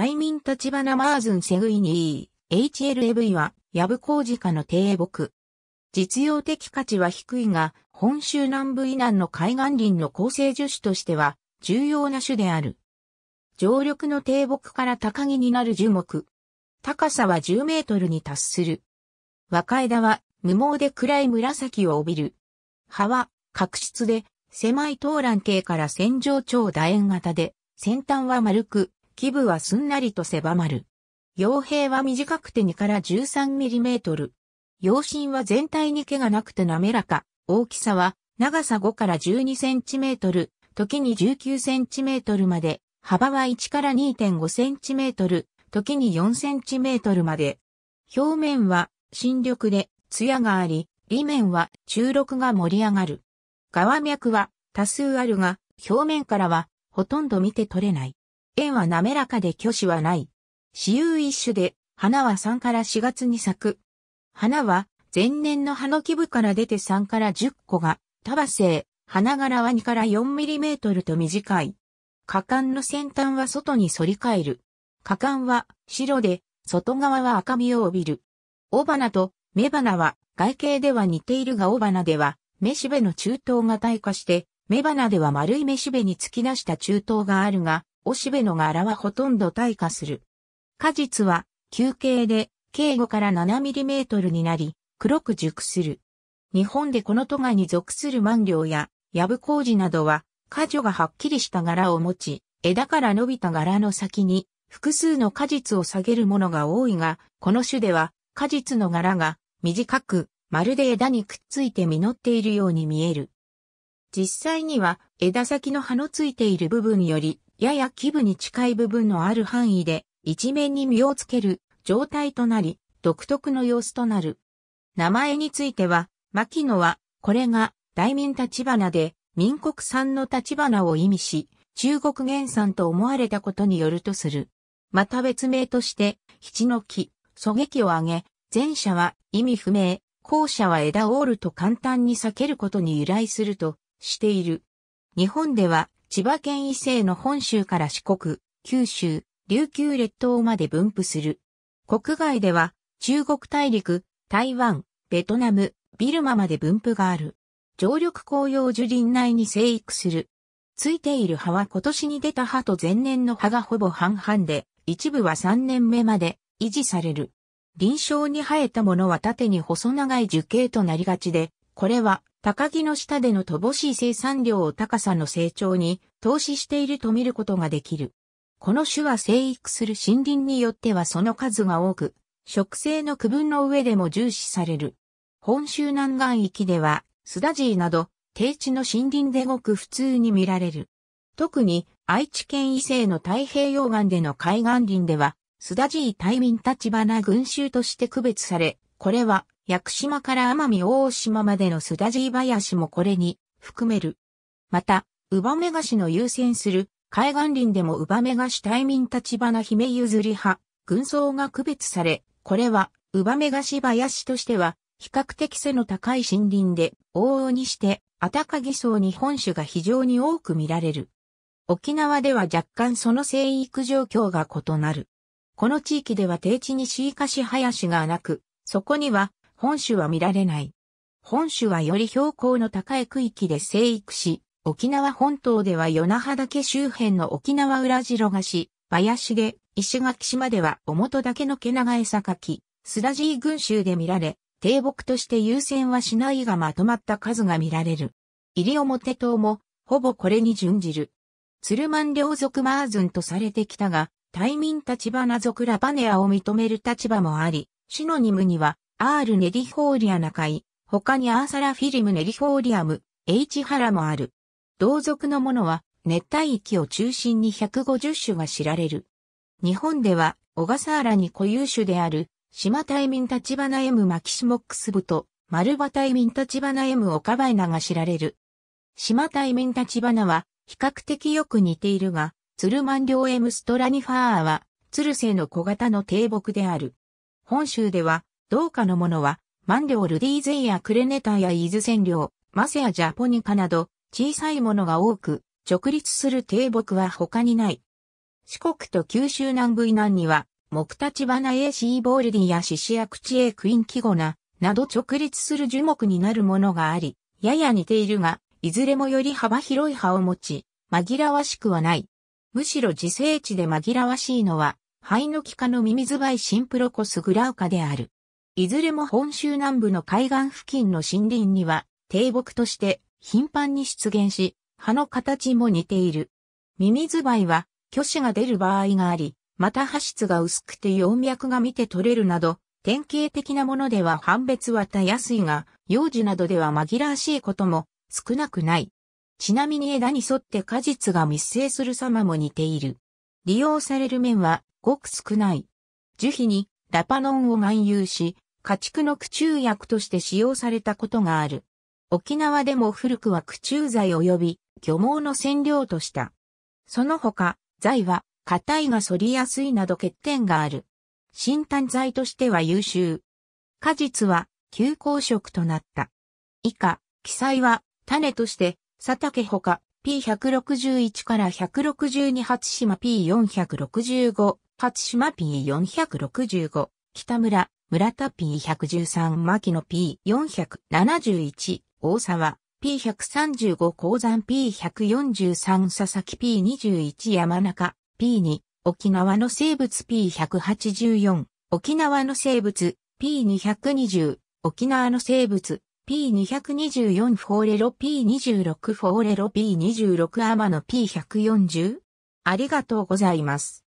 対民立花マーズンセグイニー、HLV は、ヤブコウジカの低木。実用的価値は低いが、本州南部以南の海岸林の構成樹種としては、重要な種である。常緑の低木から高木になる樹木。高さは10メートルに達する。若枝は無毛で暗い紫を帯びる。葉は角質で狭い東蘭系から線状長楕円型で、先端は丸く、基部はすんなりと狭まる。傭兵は短くて2から13ミリメートル。陽身は全体に毛がなくて滑らか。大きさは長さ5から12センチメートル、時に19センチメートルまで、幅は1から2.5センチメートル、時に4センチメートルまで。表面は新緑で艶があり、裏面は中緑が盛り上がる。側脈は多数あるが、表面からはほとんど見て取れない。円は滑らかで虚子はない。雌雄一種で、花は3から4月に咲く。花は、前年の葉の基部から出て3から10個が、束性、花柄は2から4ミリメートルと短い。果敢の先端は外に反り返る。果敢は白で、外側は赤みを帯びる。雄花と雌花は外形では似ているが雄花では、雌しべの中頭が退化して、雌花では丸い雌しべに突き出した中頭があるが、おしべの柄はほとんど退化する。果実は、休憩で、計5から7ミリメートルになり、黒く熟する。日本でこの都外に属する万両や、ヤブコウジなどは、果樹がはっきりした柄を持ち、枝から伸びた柄の先に、複数の果実を下げるものが多いが、この種では、果実の柄が、短く、まるで枝にくっついて実っているように見える。実際には枝先の葉のついている部分よりやや基部に近い部分のある範囲で一面に実をつける状態となり独特の様子となる。名前については、牧野はこれが大民立花で民国産の立花を意味し中国原産と思われたことによるとする。また別名として、七の木、狙撃を挙げ、前者は意味不明、後者は枝を折ると簡単に避けることに由来するとしている。日本では千葉県以西の本州から四国、九州、琉球列島まで分布する。国外では中国大陸、台湾、ベトナム、ビルマまで分布がある。常緑紅葉樹林内に生育する。ついている葉は今年に出た葉と前年の葉がほぼ半々で、一部は3年目まで維持される。臨床に生えたものは縦に細長い樹形となりがちで、これは、高木の下での乏しい生産量を高さの成長に投資していると見ることができる。この種は生育する森林によってはその数が多く、植生の区分の上でも重視される。本州南岸域では、スダジーなど、低地の森林でごく普通に見られる。特に、愛知県異西の太平洋岸での海岸林では、スダジー大民立花群衆として区別され、これは、屋久島から奄美大島までのスダジー林もこれに含める。また、ウバメガシの優先する海岸林でもウバメガシ大民立花姫譲り派、群層が区別され、これは、ウバメガシ林としては、比較的背の高い森林で、往々にして、アタカギ層に本種が非常に多く見られる。沖縄では若干その生育状況が異なる。この地域では低地にシーカシ林がなく、そこには本種は見られない。本種はより標高の高い区域で生育し、沖縄本島では与那覇岳周辺の沖縄裏白菓子、林で、石垣島では表岳の毛長餌かき、スラジー群衆で見られ、低木として優先はしないがまとまった数が見られる。入表島も、ほぼこれに準じる。鶴万マ両族マーズンとされてきたが、大民立花族ラバネアを認める立場もあり、シノニムには、R ネディフォーリア中井、他にアーサラフィリムネディフォーリアム、H ラもある。同族のものは、熱帯域を中心に150種が知られる。日本では、小笠原に固有種である、島大民立花 M マキシモックス部と、丸葉大民立花 M オカバイナが知られる。島大民立花は、比較的よく似ているが、ツルマンリョウ M ストラニファーは、ツルセの小型の低木である。本州では、同化のものは、マンリョウルディーゼイやクレネタやイーズ占領。マセアジャポニカなど、小さいものが多く、直立する低木は他にない。四国と九州南部以南には、木立花 A シーボールディやシシアクチエクインキゴナ、など直立する樹木になるものがあり、やや似ているが、いずれもより幅広い葉を持ち、紛らわしくはない。むしろ自生地で紛らわしいのは、ハイノキ科のミミズバイシンプロコスグラウカである。いずれも本州南部の海岸付近の森林には低木として頻繁に出現し、葉の形も似ている。ミミズバイは巨子が出る場合があり、また葉質が薄くて葉脈が見て取れるなど、典型的なものでは判別はたやすいが、幼児などでは紛らわしいことも少なくない。ちなみに枝に沿って果実が密生する様も似ている。利用される面はごく少ない。樹皮にラパノンを含有し、家畜の駆虫薬として使用されたことがある。沖縄でも古くは駆虫剤及び漁網の染料とした。その他、剤は硬いが反りやすいなど欠点がある。新炭剤としては優秀。果実は休校食となった。以下、記載は種として、佐竹ほか P161 から162発島 P465、勝島 P465、北村、村田 P113、牧野 P471、大沢、P135 鉱山 P143 佐々木 P21 山中 P2 沖縄の生物 P184 沖縄の生物 P220 沖縄の生物 P224 フォーレロ P26 フォーレロ P26 アマの P140 ありがとうございます。